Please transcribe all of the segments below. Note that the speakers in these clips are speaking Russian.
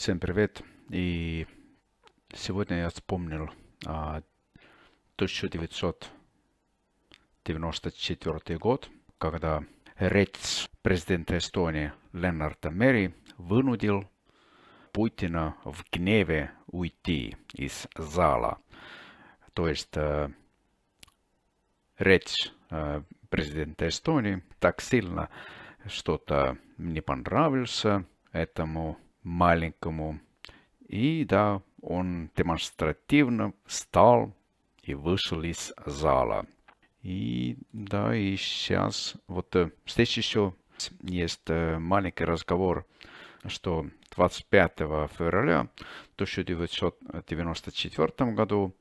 Всем привет! И сегодня я вспомнил а, 1994 год, когда рец президент Эстонии Ленард Мэри, вынудил Путина в гневе уйти из зала. То есть э, речь э, президента Эстонии так сильно что-то не понравился этому маленькому. И да, он демонстративно встал и вышел из зала. И да, и сейчас вот здесь э, еще есть э, маленький разговор, что 25 февраля 1994 году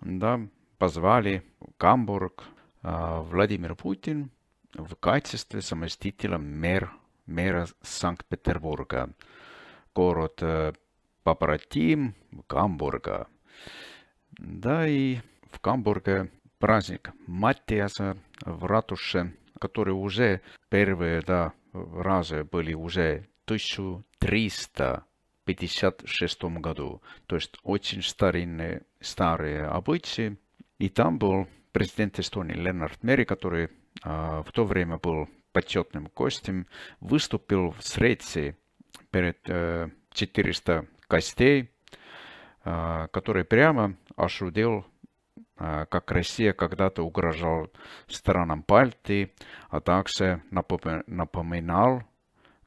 да, позвали Гамбург э, Владимир Путин в качестве заместителя мэра мэра Санкт-Петербурга город э, Папаратим, Гамбурга. Да и в Гамбурге праздник Маттиаса в ратуше, который уже первые да, разы были уже 1356 году. То есть очень старинные, старые обычаи. И там был президент Эстонии Ленард Мери, который э, в то время был почетным гостем, выступил в Швеции перед 400 э, костей, э, которые прямо ошудил, э, как Россия когда-то угрожала странам Балтии, а также напоминал,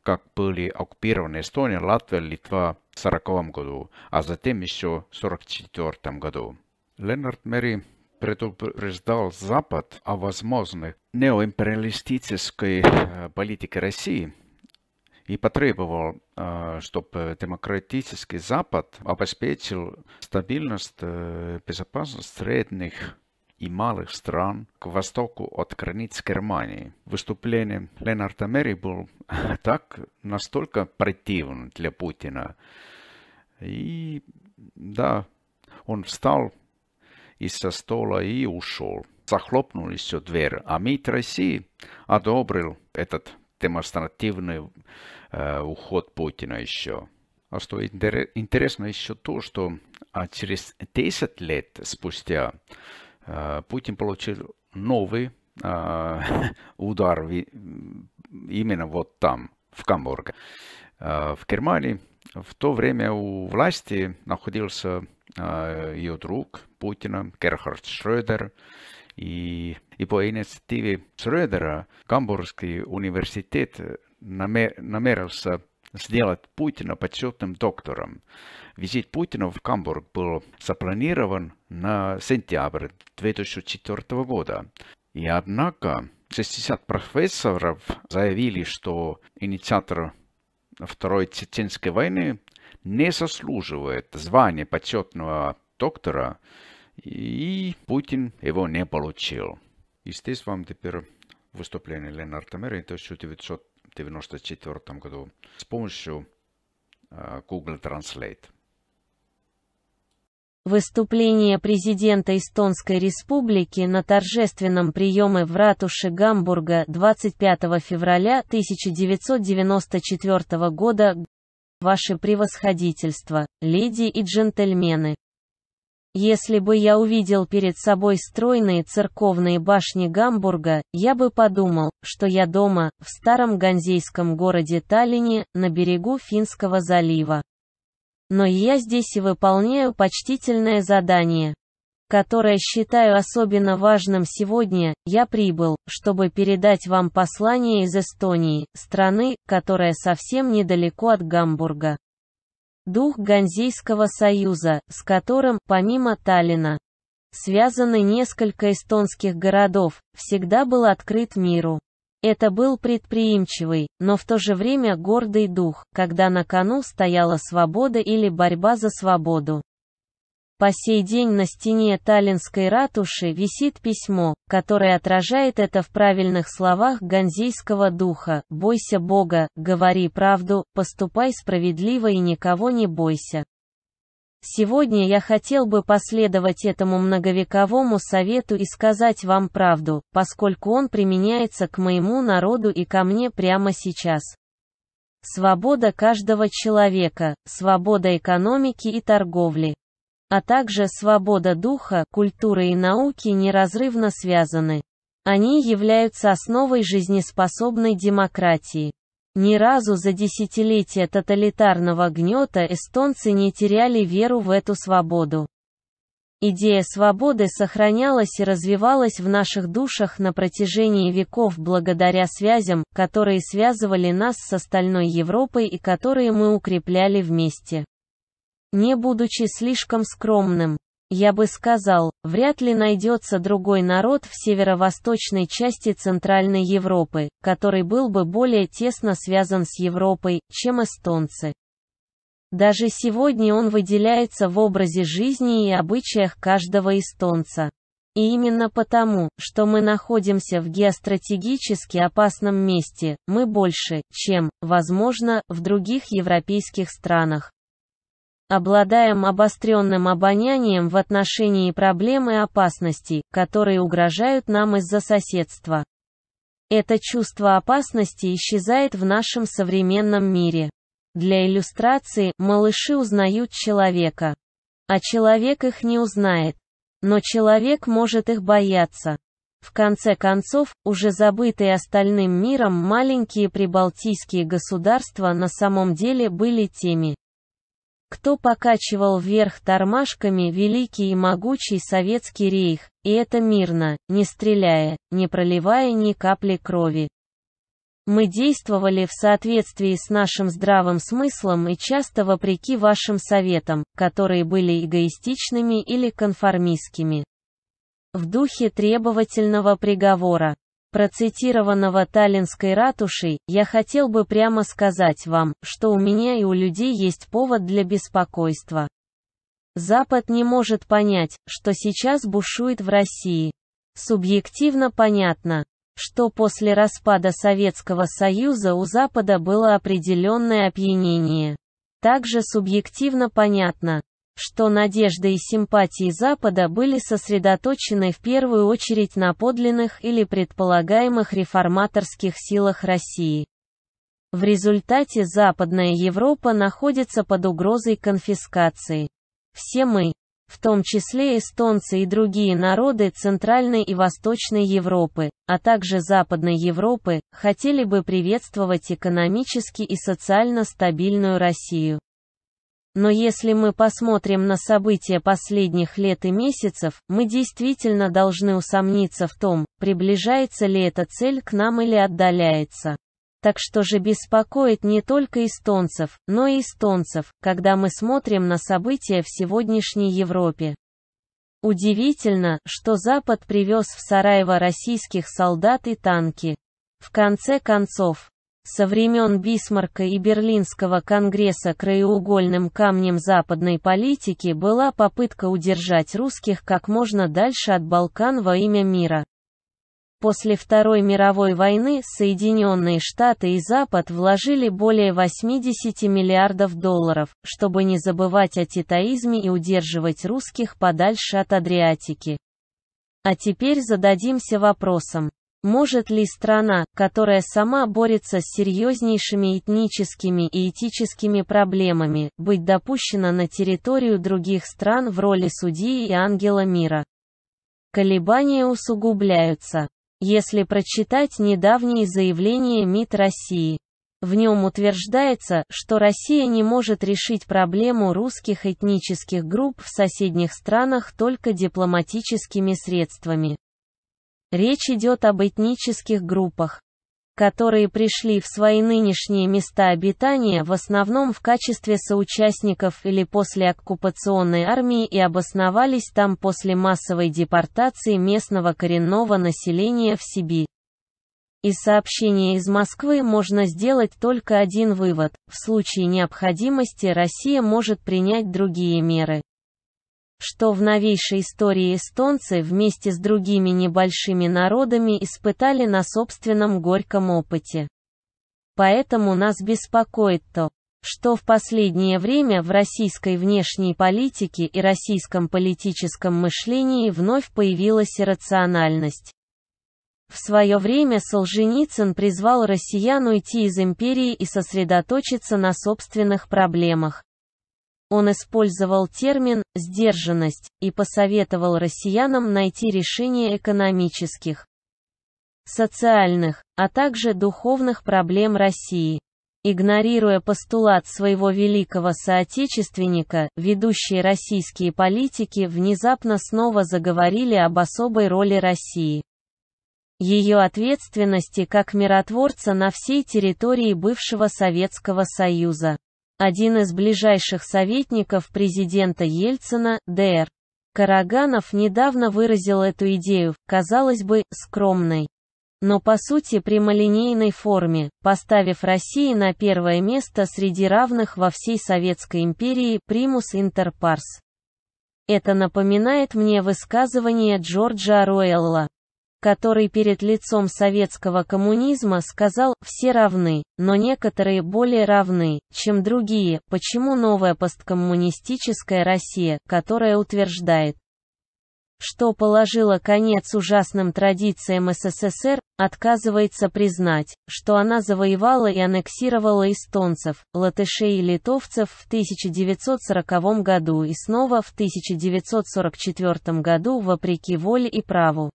как были оккупированы Эстония, Латвия, Литва в 1940 году, а затем еще в 1944 году. Ленард Мэри предупреждал Запад о возможной неоимпериалистической политике России – и потребовал, э, чтобы э, демократический Запад обеспечил стабильность, э, безопасность средних и малых стран к востоку от границ Германии. Выступление Ленарда Мери было так настолько противно для Путина. И да, он встал из-за стола и ушел. Захлопнулись все двери, а МИД России одобрил этот демонстративный Э, уход Путина еще. А что интересно еще то, что а, через 10 лет спустя э, Путин получил новый э, удар именно вот там, в Гамбурге. В Германии в то время у власти находился ее друг Путина, Герхард Шрёдер. И, и по инициативе Шрёдера Гамбургский университет намерился сделать Путина почетным доктором. Визит Путина в Гамбург был запланирован на сентябрь 2004 года. И однако 60 профессоров заявили, что инициатор Второй Чеченской войны не заслуживает звания почетного доктора, и Путин его не получил. И здесь вам теперь выступление Ленарда Мери 1900 1994 году с помощью а, Google Translate. Выступление президента Эстонской республики на торжественном приеме в ратуше Гамбурга 25 февраля 1994 года Ваше превосходительство, леди и джентльмены. Если бы я увидел перед собой стройные церковные башни Гамбурга, я бы подумал, что я дома, в старом ганзейском городе Таллине, на берегу Финского залива. Но я здесь и выполняю почтительное задание которое считаю особенно важным сегодня, я прибыл, чтобы передать вам послание из Эстонии, страны, которая совсем недалеко от Гамбурга дух Ганзейского союза, с которым, помимо Таллина, связаны несколько эстонских городов, всегда был открыт миру. Это был предприимчивый, но в то же время гордый дух, когда на кону стояла свобода или борьба за свободу. По сей день на стене Таллинской ратуши висит письмо, которое отражает это в правильных словах ганзейского духа «Бойся Бога, говори правду, поступай справедливо и никого не бойся». Сегодня я хотел бы последовать этому многовековому совету и сказать вам правду, поскольку он применяется к моему народу и ко мне прямо сейчас. Свобода каждого человека, свобода экономики и торговли а также свобода духа, культура и науки неразрывно связаны. Они являются основой жизнеспособной демократии. Ни разу за десятилетия тоталитарного гнета эстонцы не теряли веру в эту свободу. Идея свободы сохранялась и развивалась в наших душах на протяжении веков благодаря связям, которые связывали нас с остальной Европой и которые мы укрепляли вместе. Не будучи слишком скромным, я бы сказал, вряд ли найдется другой народ в северо-восточной части Центральной Европы, который был бы более тесно связан с Европой, чем эстонцы. Даже сегодня он выделяется в образе жизни и обычаях каждого эстонца. И именно потому, что мы находимся в геостратегически опасном месте, мы больше, чем, возможно, в других европейских странах, обладаем обостренным обонянием в отношении проблем и опасностей, которые угрожают нам из-за соседства. Это чувство опасности исчезает в нашем современном мире. Для иллюстрации, малыши узнают человека. А человек их не узнает. Но человек может их бояться. В конце концов, уже забытые остальным миром маленькие прибалтийские государства на самом деле были теми, кто покачивал вверх тормашками великий и могучий Советский рейх, и это мирно, не стреляя, не проливая ни капли крови. Мы действовали в соответствии с нашим здравым смыслом и часто вопреки вашим советам, которые были эгоистичными или конформистскими. В духе требовательного приговора процитированного Таллинской ратушей, я хотел бы прямо сказать вам, что у меня и у людей есть повод для беспокойства. Запад не может понять, что сейчас бушует в России. Субъективно понятно, что после распада Советского Союза у Запада было определенное опьянение. Также субъективно понятно, что надежды и симпатии Запада были сосредоточены в первую очередь на подлинных или предполагаемых реформаторских силах России. В результате Западная Европа находится под угрозой конфискации. Все мы, в том числе эстонцы и другие народы Центральной и Восточной Европы, а также Западной Европы, хотели бы приветствовать экономически и социально стабильную Россию. Но если мы посмотрим на события последних лет и месяцев, мы действительно должны усомниться в том, приближается ли эта цель к нам или отдаляется. Так что же беспокоит не только эстонцев, но и эстонцев, когда мы смотрим на события в сегодняшней Европе. Удивительно, что Запад привез в Сараево российских солдат и танки. В конце концов, со времен Бисмарка и Берлинского конгресса краеугольным камнем западной политики была попытка удержать русских как можно дальше от Балкан во имя мира. После Второй мировой войны Соединенные Штаты и Запад вложили более 80 миллиардов долларов, чтобы не забывать о титаизме и удерживать русских подальше от Адриатики. А теперь зададимся вопросом, может ли страна, которая сама борется с серьезнейшими этническими и этическими проблемами, быть допущена на территорию других стран в роли судьи и ангела мира? Колебания усугубляются. Если прочитать недавние заявления МИД России, в нем утверждается, что Россия не может решить проблему русских этнических групп в соседних странах только дипломатическими средствами. Речь идет об этнических группах, которые пришли в свои нынешние места обитания в основном в качестве соучастников или после оккупационной армии и обосновались там после массовой депортации местного коренного населения в Сибирь. Из сообщения из Москвы можно сделать только один вывод, в случае необходимости Россия может принять другие меры что в новейшей истории эстонцы вместе с другими небольшими народами испытали на собственном горьком опыте. Поэтому нас беспокоит то, что в последнее время в российской внешней политике и российском политическом мышлении вновь появилась иррациональность. В свое время Солженицын призвал россиян уйти из империи и сосредоточиться на собственных проблемах. Он использовал термин «сдержанность» и посоветовал россиянам найти решение экономических, социальных, а также духовных проблем России. Игнорируя постулат своего великого соотечественника, ведущие российские политики внезапно снова заговорили об особой роли России. Ее ответственности как миротворца на всей территории бывшего Советского Союза один из ближайших советников президента Ельцина, Д.Р. Караганов недавно выразил эту идею, казалось бы, скромной, но по сути прямолинейной форме, поставив России на первое место среди равных во всей Советской империи примус интерпарс. Это напоминает мне высказывание Джорджа Руэлла, который перед лицом советского коммунизма сказал «все равны, но некоторые более равны, чем другие, почему новая посткоммунистическая Россия, которая утверждает, что положило конец ужасным традициям СССР, отказывается признать, что она завоевала и аннексировала эстонцев, латышей и литовцев в 1940 году и снова в 1944 году вопреки воле и праву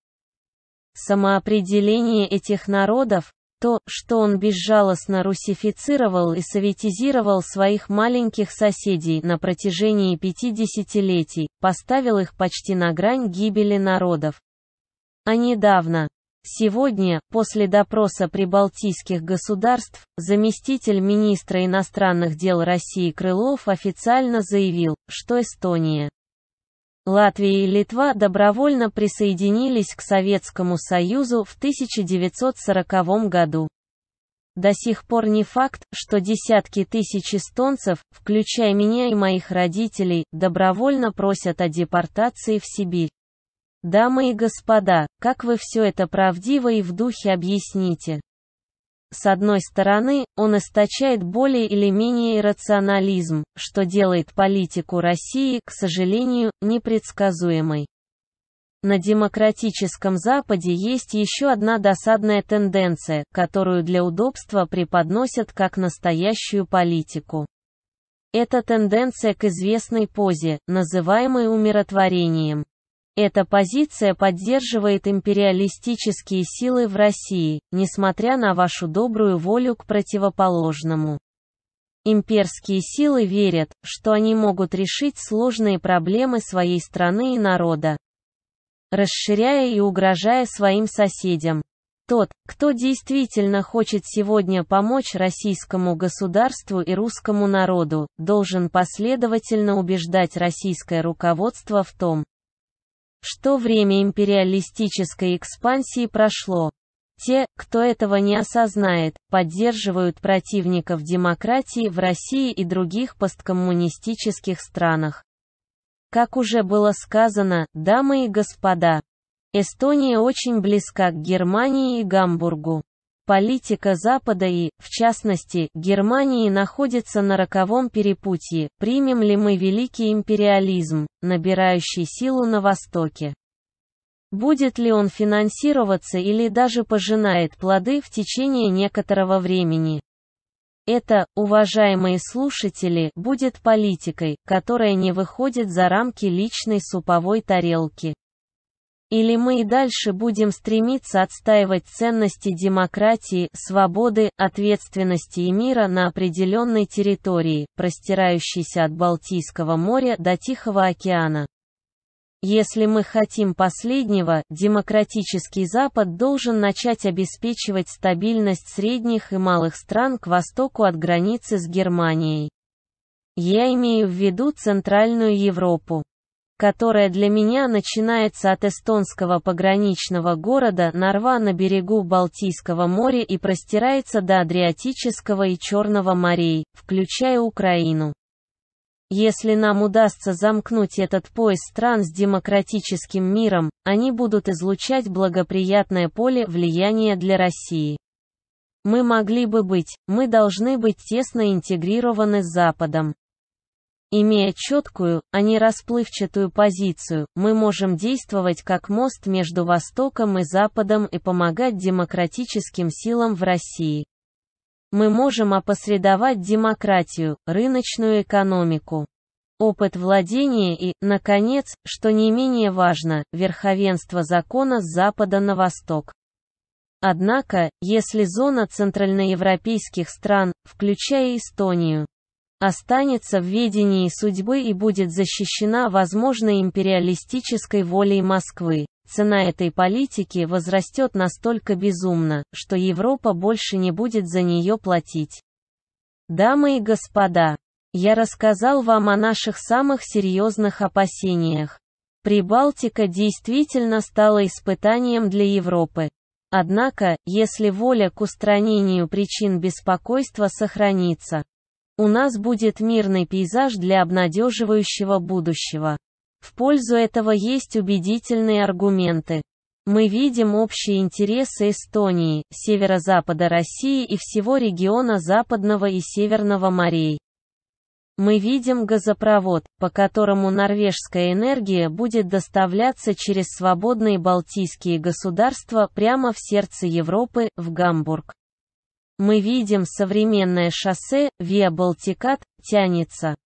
самоопределение этих народов, то, что он безжалостно русифицировал и советизировал своих маленьких соседей на протяжении пяти десятилетий, поставил их почти на грань гибели народов. А недавно, сегодня, после допроса прибалтийских государств, заместитель министра иностранных дел России Крылов официально заявил, что Эстония Латвия и Литва добровольно присоединились к Советскому Союзу в 1940 году. До сих пор не факт, что десятки тысяч эстонцев, включая меня и моих родителей, добровольно просят о депортации в Сибирь. Дамы и господа, как вы все это правдиво и в духе объясните? С одной стороны, он источает более или менее иррационализм, что делает политику России, к сожалению, непредсказуемой. На демократическом Западе есть еще одна досадная тенденция, которую для удобства преподносят как настоящую политику. Это тенденция к известной позе, называемой умиротворением. Эта позиция поддерживает империалистические силы в России, несмотря на вашу добрую волю к противоположному. Имперские силы верят, что они могут решить сложные проблемы своей страны и народа, расширяя и угрожая своим соседям. Тот, кто действительно хочет сегодня помочь российскому государству и русскому народу, должен последовательно убеждать российское руководство в том, что время империалистической экспансии прошло. Те, кто этого не осознает, поддерживают противников демократии в России и других посткоммунистических странах. Как уже было сказано, дамы и господа, Эстония очень близка к Германии и Гамбургу. Политика Запада и, в частности, Германии находится на роковом перепутье, примем ли мы великий империализм, набирающий силу на Востоке. Будет ли он финансироваться или даже пожинает плоды в течение некоторого времени. Это, уважаемые слушатели, будет политикой, которая не выходит за рамки личной суповой тарелки. Или мы и дальше будем стремиться отстаивать ценности демократии, свободы, ответственности и мира на определенной территории, простирающейся от Балтийского моря до Тихого океана? Если мы хотим последнего, демократический Запад должен начать обеспечивать стабильность средних и малых стран к востоку от границы с Германией. Я имею в виду Центральную Европу которая для меня начинается от эстонского пограничного города Нарва на берегу Балтийского моря и простирается до Адриатического и Черного морей, включая Украину. Если нам удастся замкнуть этот пояс стран с демократическим миром, они будут излучать благоприятное поле влияния для России. Мы могли бы быть, мы должны быть тесно интегрированы с Западом. Имея четкую, а не расплывчатую позицию, мы можем действовать как мост между Востоком и Западом и помогать демократическим силам в России. Мы можем опосредовать демократию, рыночную экономику, опыт владения и, наконец, что не менее важно, верховенство закона с запада на восток. Однако, если зона центральноевропейских стран, включая Эстонию, останется в ведении судьбы и будет защищена возможной империалистической волей Москвы. Цена этой политики возрастет настолько безумно, что Европа больше не будет за нее платить. Дамы и господа, я рассказал вам о наших самых серьезных опасениях. Прибалтика действительно стала испытанием для Европы. Однако, если воля к устранению причин беспокойства сохранится, у нас будет мирный пейзаж для обнадеживающего будущего. В пользу этого есть убедительные аргументы. Мы видим общие интересы Эстонии, северо-запада России и всего региона Западного и Северного морей. Мы видим газопровод, по которому норвежская энергия будет доставляться через свободные балтийские государства прямо в сердце Европы, в Гамбург. Мы видим современное шоссе Виа Балтикат тянется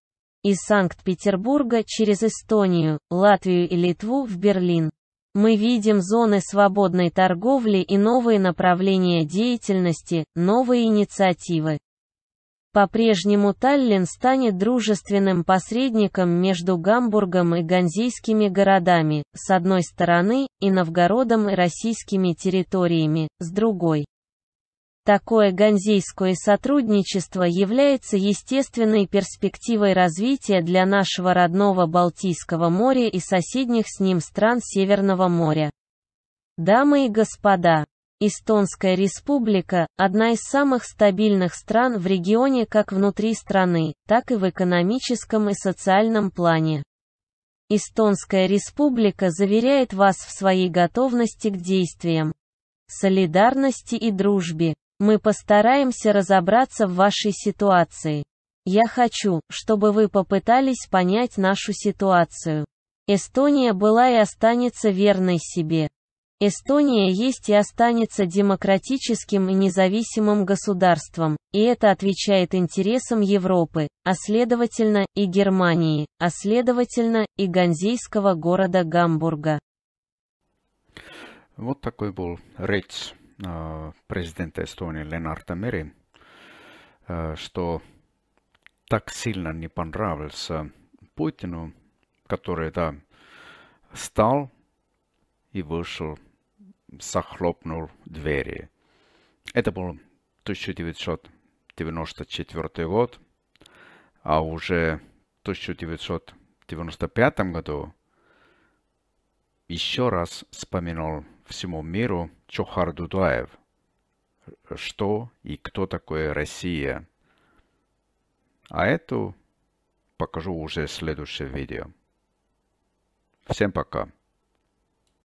из Санкт-Петербурга через Эстонию, Латвию и Литву в Берлин. Мы видим зоны свободной торговли и новые направления деятельности, новые инициативы. По-прежнему Таллин станет дружественным посредником между Гамбургом и Ганзейскими городами, с одной стороны, и Новгородом и российскими территориями, с другой. Такое ганзейское сотрудничество является естественной перспективой развития для нашего родного Балтийского моря и соседних с ним стран Северного моря. Дамы и господа, Эстонская республика – одна из самых стабильных стран в регионе как внутри страны, так и в экономическом и социальном плане. Эстонская республика заверяет вас в своей готовности к действиям, солидарности и дружбе. Мы постараемся разобраться в вашей ситуации. Я хочу, чтобы вы попытались понять нашу ситуацию. Эстония была и останется верной себе. Эстония есть и останется демократическим и независимым государством, и это отвечает интересам Европы, а следовательно, и Германии, а следовательно, и ганзейского города Гамбурга. Вот такой был речь. А, президента Эстонии Ленарта Мери, а, что так сильно не понравился Путину, который, да, стал и вышел, захлопнул двери. Это был 1994 год, а уже в 1995 году еще раз вспоминал всему миру Чохар Дудаев. Что и кто такое Россия. А эту покажу уже в следующем видео. Всем пока.